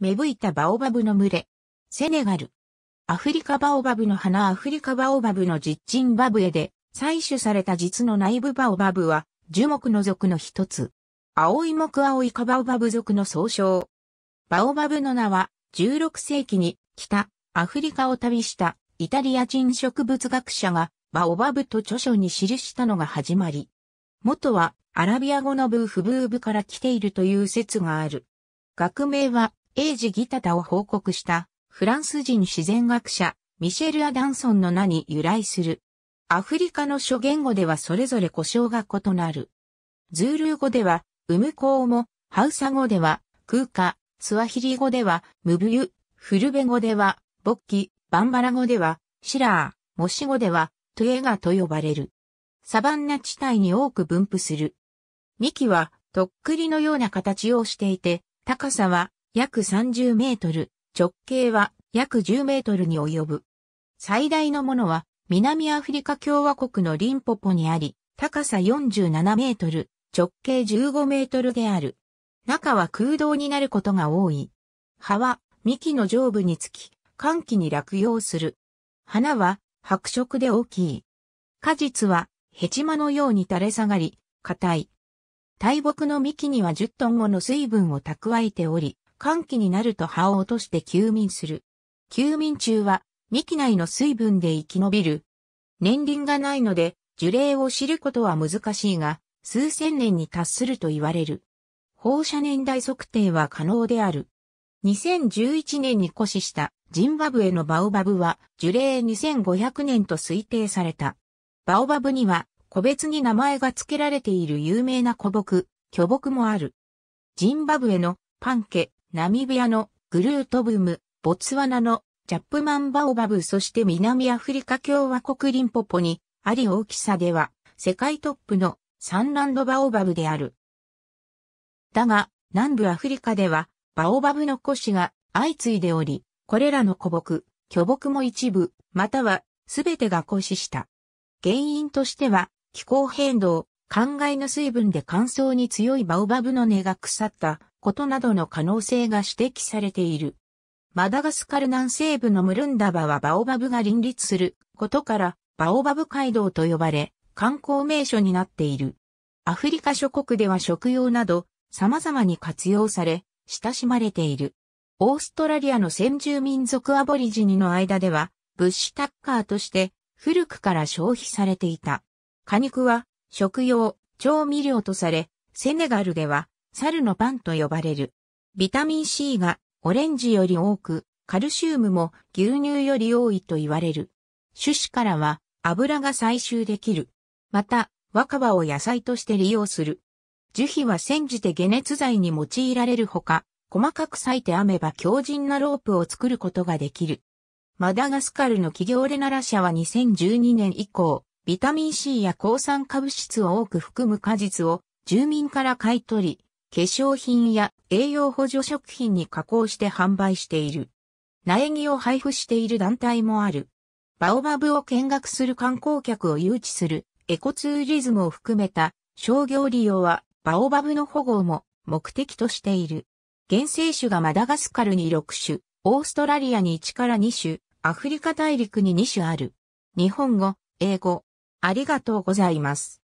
芽吹いたバオバブの群れ。セネガル。アフリカバオバブの花アフリカバオバブの実チンバブエで採取された実の内部バオバブは樹木の属の一つ。青い木青いカバオバブ属の総称。バオバブの名は16世紀に北アフリカを旅したイタリア人植物学者がバオバブと著書に記したのが始まり。元はアラビア語のブーフブーブから来ているという説がある。学名は英治ギタタを報告したフランス人自然学者ミシェル・アダンソンの名に由来する。アフリカの諸言語ではそれぞれ故障が異なる。ズールー語ではウムコウモ、ハウサ語ではクーカ、スワヒリ語ではムブユ、フルベ語ではボッキ、バンバラ語ではシラー、モシ語ではトゥエガと呼ばれる。サバンナ地帯に多く分布する。幹はとっくりのような形をしていて、高さは約30メートル、直径は約10メートルに及ぶ。最大のものは南アフリカ共和国のリンポポにあり、高さ47メートル、直径15メートルである。中は空洞になることが多い。葉は幹の上部につき、寒気に落葉する。花は白色で大きい。果実はヘチマのように垂れ下がり、硬い。大木の幹には10トンもの水分を蓄えており、寒気になると葉を落として休眠する。休眠中は幹内の水分で生き延びる。年輪がないので樹齢を知ることは難しいが、数千年に達すると言われる。放射年代測定は可能である。2011年に故死したジンバブエのバオバブは樹齢2500年と推定された。バオバブには個別に名前が付けられている有名な古木、巨木もある。ジンバブエのパンケ、ナミビアのグルートブム、ボツワナのチャップマンバオバブそして南アフリカ共和国リンポポにあり大きさでは世界トップのサンランドバオバブである。だが南部アフリカではバオバブの古が相次いでおり、これらの古木、巨木も一部、またはすべてが古死した。原因としては気候変動、灌漑の水分で乾燥に強いバオバブの根が腐ったことなどの可能性が指摘されている。マダガスカル南西部のムルンダバはバオバブが林立することからバオバブ街道と呼ばれ観光名所になっている。アフリカ諸国では食用など様々に活用され親しまれている。オーストラリアの先住民族アボリジニの間ではブッシュタッカーとして古くから消費されていた。果肉は食用、調味料とされ、セネガルでは猿のパンと呼ばれる。ビタミン C がオレンジより多く、カルシウムも牛乳より多いと言われる。種子からは油が採集できる。また、若葉を野菜として利用する。樹皮は煎じて解熱剤に用いられるほか、細かく裂いて編めば強靭なロープを作ることができる。マダガスカルの企業レナラ社は2012年以降、ビタミン C や抗酸化物質を多く含む果実を住民から買い取り、化粧品や栄養補助食品に加工して販売している。苗木を配布している団体もある。バオバブを見学する観光客を誘致するエコツーリズムを含めた商業利用はバオバブの保護も目的としている。原生種がマダガスカルに6種、オーストラリアに1から2種、アフリカ大陸に2種ある。日本語、英語。ありがとうございます。